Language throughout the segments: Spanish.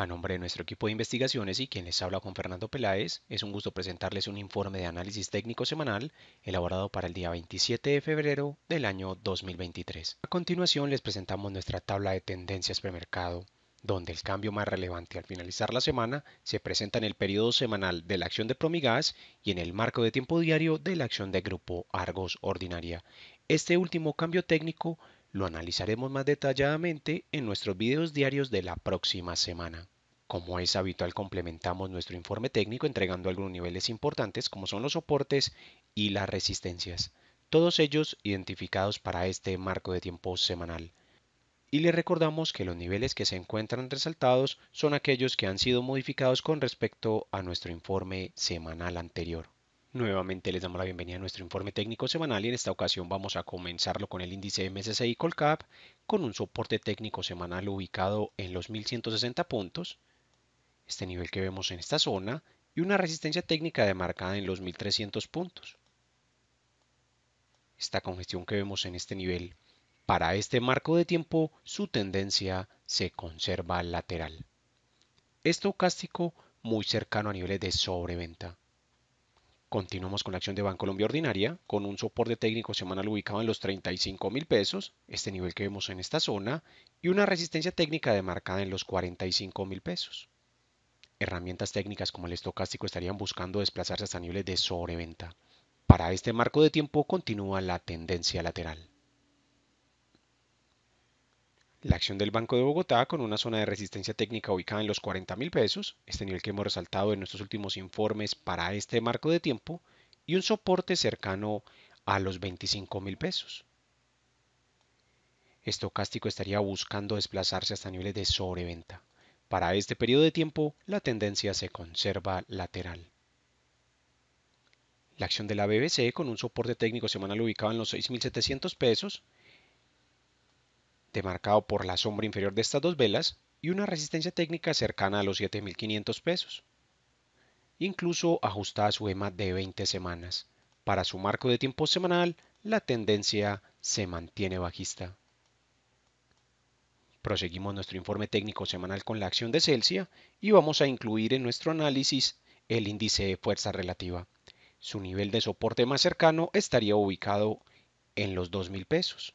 A nombre de nuestro equipo de investigaciones y quien les habla con Fernando Peláez, es un gusto presentarles un informe de análisis técnico semanal elaborado para el día 27 de febrero del año 2023. A continuación les presentamos nuestra tabla de tendencias premercado, donde el cambio más relevante al finalizar la semana se presenta en el periodo semanal de la acción de Promigas y en el marco de tiempo diario de la acción de grupo Argos Ordinaria. Este último cambio técnico lo analizaremos más detalladamente en nuestros videos diarios de la próxima semana. Como es habitual, complementamos nuestro informe técnico entregando algunos niveles importantes como son los soportes y las resistencias, todos ellos identificados para este marco de tiempo semanal. Y le recordamos que los niveles que se encuentran resaltados son aquellos que han sido modificados con respecto a nuestro informe semanal anterior. Nuevamente les damos la bienvenida a nuestro informe técnico semanal y en esta ocasión vamos a comenzarlo con el índice MSCI Colcap con un soporte técnico semanal ubicado en los 1160 puntos, este nivel que vemos en esta zona, y una resistencia técnica demarcada en los 1300 puntos. Esta congestión que vemos en este nivel, para este marco de tiempo su tendencia se conserva lateral. Estocástico muy cercano a niveles de sobreventa Continuamos con la acción de Colombia Ordinaria, con un soporte técnico semanal ubicado en los 35 mil pesos, este nivel que vemos en esta zona, y una resistencia técnica demarcada en los 45 mil pesos. Herramientas técnicas como el estocástico estarían buscando desplazarse hasta niveles de sobreventa. Para este marco de tiempo continúa la tendencia lateral. La acción del Banco de Bogotá con una zona de resistencia técnica ubicada en los 40 pesos, este nivel que hemos resaltado en nuestros últimos informes para este marco de tiempo, y un soporte cercano a los 25,000 pesos. Estocástico estaría buscando desplazarse hasta niveles de sobreventa. Para este periodo de tiempo, la tendencia se conserva lateral. La acción de la BBC con un soporte técnico semanal ubicado en los 6.700 pesos, demarcado por la sombra inferior de estas dos velas y una resistencia técnica cercana a los 7.500 pesos, incluso ajustada a su EMA de 20 semanas. Para su marco de tiempo semanal, la tendencia se mantiene bajista. Proseguimos nuestro informe técnico semanal con la acción de Celsius y vamos a incluir en nuestro análisis el índice de fuerza relativa. Su nivel de soporte más cercano estaría ubicado en los 2.000 pesos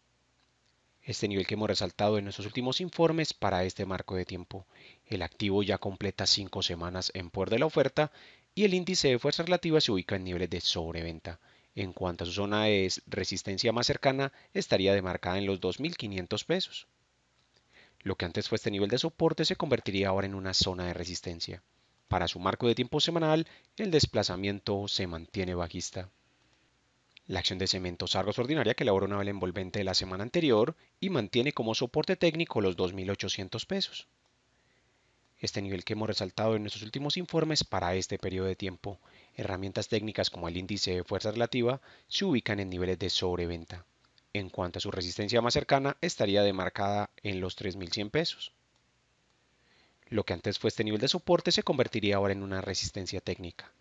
este nivel que hemos resaltado en nuestros últimos informes para este marco de tiempo. El activo ya completa 5 semanas en poder de la oferta y el índice de fuerza relativa se ubica en niveles de sobreventa. En cuanto a su zona de resistencia más cercana, estaría demarcada en los 2.500 pesos. Lo que antes fue este nivel de soporte se convertiría ahora en una zona de resistencia. Para su marco de tiempo semanal, el desplazamiento se mantiene bajista. La acción de cementos Argos ordinaria que elaboró una el envolvente de la semana anterior y mantiene como soporte técnico los 2.800 pesos. Este nivel que hemos resaltado en nuestros últimos informes para este periodo de tiempo, herramientas técnicas como el índice de fuerza relativa se ubican en niveles de sobreventa. En cuanto a su resistencia más cercana, estaría demarcada en los 3.100 pesos. Lo que antes fue este nivel de soporte se convertiría ahora en una resistencia técnica.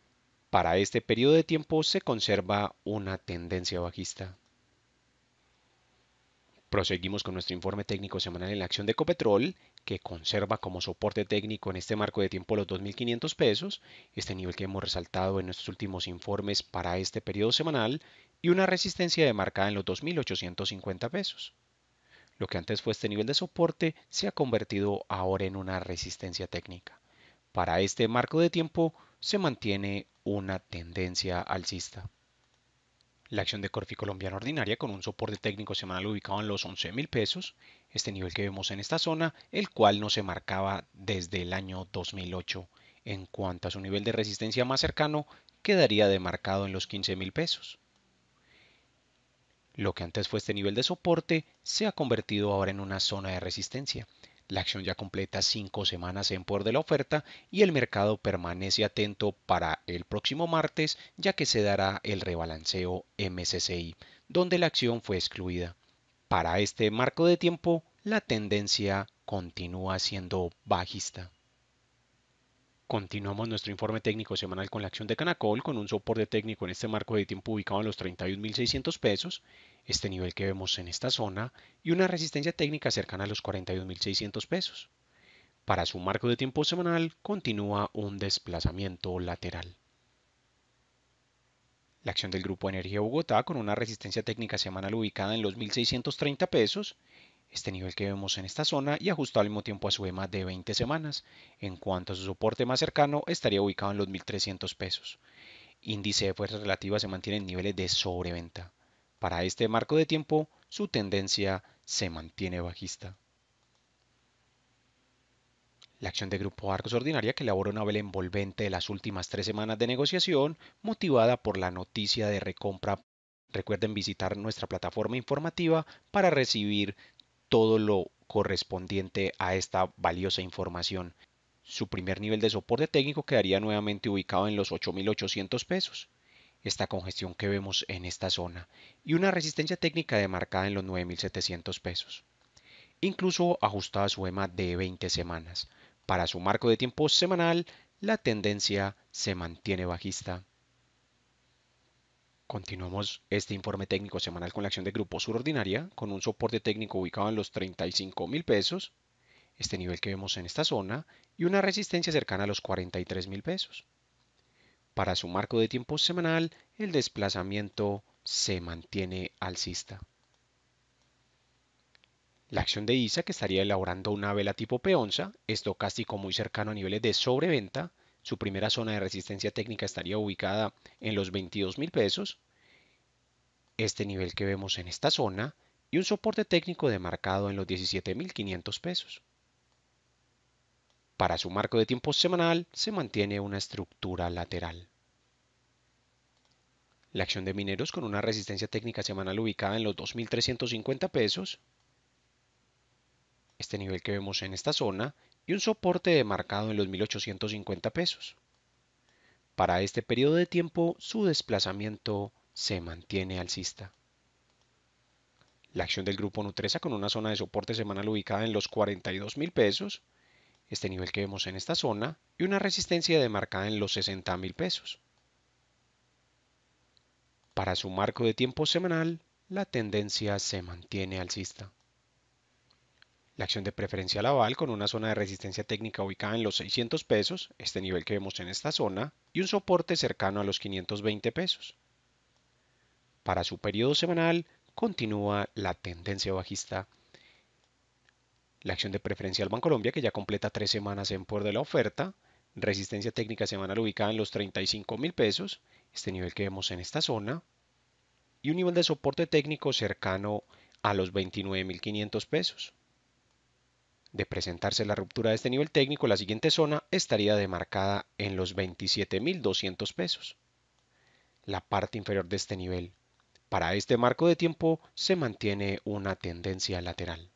Para este periodo de tiempo se conserva una tendencia bajista. Proseguimos con nuestro informe técnico semanal en la acción de Copetrol, que conserva como soporte técnico en este marco de tiempo los 2.500 pesos, este nivel que hemos resaltado en nuestros últimos informes para este periodo semanal, y una resistencia demarcada en los 2.850 pesos. Lo que antes fue este nivel de soporte se ha convertido ahora en una resistencia técnica. Para este marco de tiempo se mantiene una tendencia alcista. La acción de Corfi colombiana ordinaria con un soporte técnico semanal ubicado en los 11.000 mil pesos, este nivel que vemos en esta zona, el cual no se marcaba desde el año 2008. En cuanto a su nivel de resistencia más cercano, quedaría demarcado en los 15 mil pesos. Lo que antes fue este nivel de soporte se ha convertido ahora en una zona de resistencia. La acción ya completa cinco semanas en por de la oferta y el mercado permanece atento para el próximo martes ya que se dará el rebalanceo MSCI, donde la acción fue excluida. Para este marco de tiempo, la tendencia continúa siendo bajista. Continuamos nuestro informe técnico semanal con la acción de Canacol, con un soporte técnico en este marco de tiempo ubicado en los 31.600 pesos, este nivel que vemos en esta zona, y una resistencia técnica cercana a los 41,600 pesos. Para su marco de tiempo semanal continúa un desplazamiento lateral. La acción del Grupo Energía Bogotá con una resistencia técnica semanal ubicada en los 1.630 pesos este nivel que vemos en esta zona y ajustado al mismo tiempo a su EMA de 20 semanas. En cuanto a su soporte más cercano, estaría ubicado en los 1.300 pesos. Índice de fuerza relativa se mantiene en niveles de sobreventa. Para este marco de tiempo, su tendencia se mantiene bajista. La acción de Grupo Arcos Ordinaria que elabora una vela envolvente de las últimas tres semanas de negociación, motivada por la noticia de recompra Recuerden visitar nuestra plataforma informativa para recibir todo lo correspondiente a esta valiosa información. Su primer nivel de soporte técnico quedaría nuevamente ubicado en los 8.800 pesos, esta congestión que vemos en esta zona, y una resistencia técnica demarcada en los 9.700 pesos, incluso ajustada a su EMA de 20 semanas. Para su marco de tiempo semanal, la tendencia se mantiene bajista. Continuamos este informe técnico semanal con la acción de grupo Ordinaria, con un soporte técnico ubicado en los 35 mil pesos, este nivel que vemos en esta zona, y una resistencia cercana a los 43 mil pesos. Para su marco de tiempo semanal, el desplazamiento se mantiene alcista. La acción de ISA, que estaría elaborando una vela tipo peonza, estocástico muy cercano a niveles de sobreventa, su primera zona de resistencia técnica estaría ubicada en los 22 mil pesos, este nivel que vemos en esta zona y un soporte técnico demarcado en los 17 mil 500 pesos. Para su marco de tiempo semanal se mantiene una estructura lateral. La acción de mineros con una resistencia técnica semanal ubicada en los 2.350 pesos. Este nivel que vemos en esta zona y un soporte demarcado en los 1850 pesos. Para este periodo de tiempo, su desplazamiento se mantiene alcista. La acción del grupo Nutresa con una zona de soporte semanal ubicada en los $42,000, pesos, este nivel que vemos en esta zona, y una resistencia demarcada en los $60,000. pesos. Para su marco de tiempo semanal, la tendencia se mantiene alcista. La acción de preferencia aval con una zona de resistencia técnica ubicada en los 600 pesos, este nivel que vemos en esta zona, y un soporte cercano a los 520 pesos. Para su periodo semanal continúa la tendencia bajista. La acción de preferencia al Colombia que ya completa tres semanas en por de la oferta, resistencia técnica semanal ubicada en los 35 mil pesos, este nivel que vemos en esta zona, y un nivel de soporte técnico cercano a los 29.500 pesos. De presentarse la ruptura de este nivel técnico, la siguiente zona estaría demarcada en los 27.200 pesos. La parte inferior de este nivel. Para este marco de tiempo se mantiene una tendencia lateral.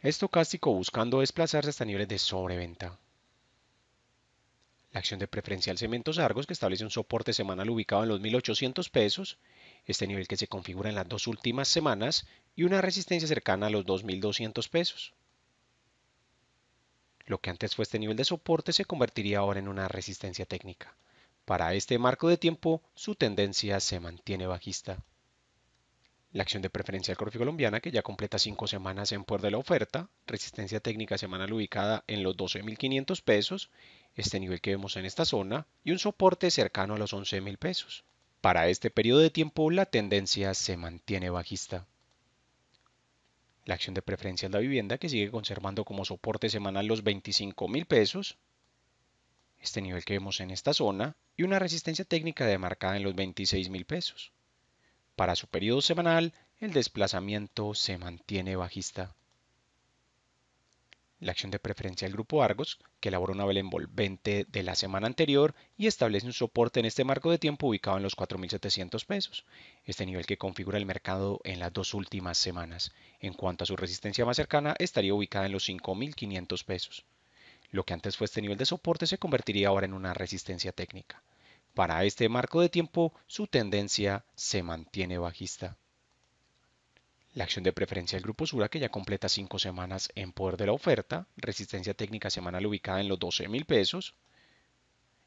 Estocástico buscando desplazarse hasta niveles de sobreventa. La acción de preferencial Cementos Argos que establece un soporte semanal ubicado en los 1.800 pesos, este nivel que se configura en las dos últimas semanas y una resistencia cercana a los 2.200 pesos. Lo que antes fue este nivel de soporte se convertiría ahora en una resistencia técnica. Para este marco de tiempo, su tendencia se mantiene bajista. La acción de preferencia del Corfi colombiana, que ya completa 5 semanas en puerta de la oferta, resistencia técnica semanal ubicada en los 12.500 pesos, este nivel que vemos en esta zona, y un soporte cercano a los 11.000 pesos. Para este periodo de tiempo, la tendencia se mantiene bajista. La acción de preferencia es la vivienda, que sigue conservando como soporte semanal los 25 mil pesos, este nivel que vemos en esta zona, y una resistencia técnica demarcada en los 26 mil pesos. Para su periodo semanal, el desplazamiento se mantiene bajista la acción de preferencia del grupo Argos, que elaboró una vela envolvente de la semana anterior y establece un soporte en este marco de tiempo ubicado en los 4.700 pesos, este nivel que configura el mercado en las dos últimas semanas. En cuanto a su resistencia más cercana, estaría ubicada en los 5.500 pesos. Lo que antes fue este nivel de soporte se convertiría ahora en una resistencia técnica. Para este marco de tiempo, su tendencia se mantiene bajista la acción de preferencia del Grupo Sura, que ya completa 5 semanas en poder de la oferta, resistencia técnica semanal ubicada en los 12,000 pesos,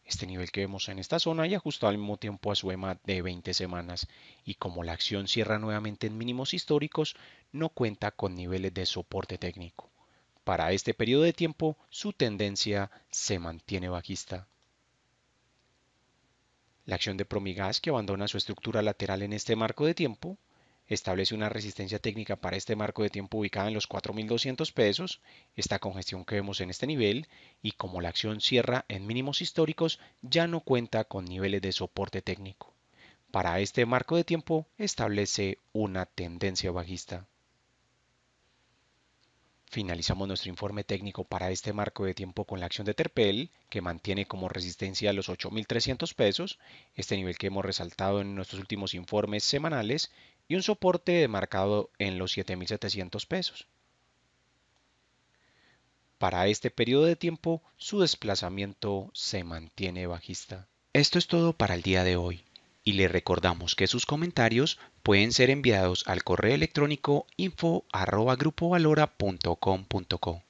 este nivel que vemos en esta zona y ajustado al mismo tiempo a su EMA de 20 semanas. Y como la acción cierra nuevamente en mínimos históricos, no cuenta con niveles de soporte técnico. Para este periodo de tiempo, su tendencia se mantiene bajista. La acción de Promigas, que abandona su estructura lateral en este marco de tiempo, establece una resistencia técnica para este marco de tiempo ubicada en los 4.200 pesos, esta congestión que vemos en este nivel, y como la acción cierra en mínimos históricos, ya no cuenta con niveles de soporte técnico. Para este marco de tiempo establece una tendencia bajista. Finalizamos nuestro informe técnico para este marco de tiempo con la acción de Terpel, que mantiene como resistencia los 8.300 pesos, este nivel que hemos resaltado en nuestros últimos informes semanales, y un soporte demarcado en los 7.700 pesos. Para este periodo de tiempo, su desplazamiento se mantiene bajista. Esto es todo para el día de hoy y le recordamos que sus comentarios pueden ser enviados al correo electrónico info@grupovalora.com.co.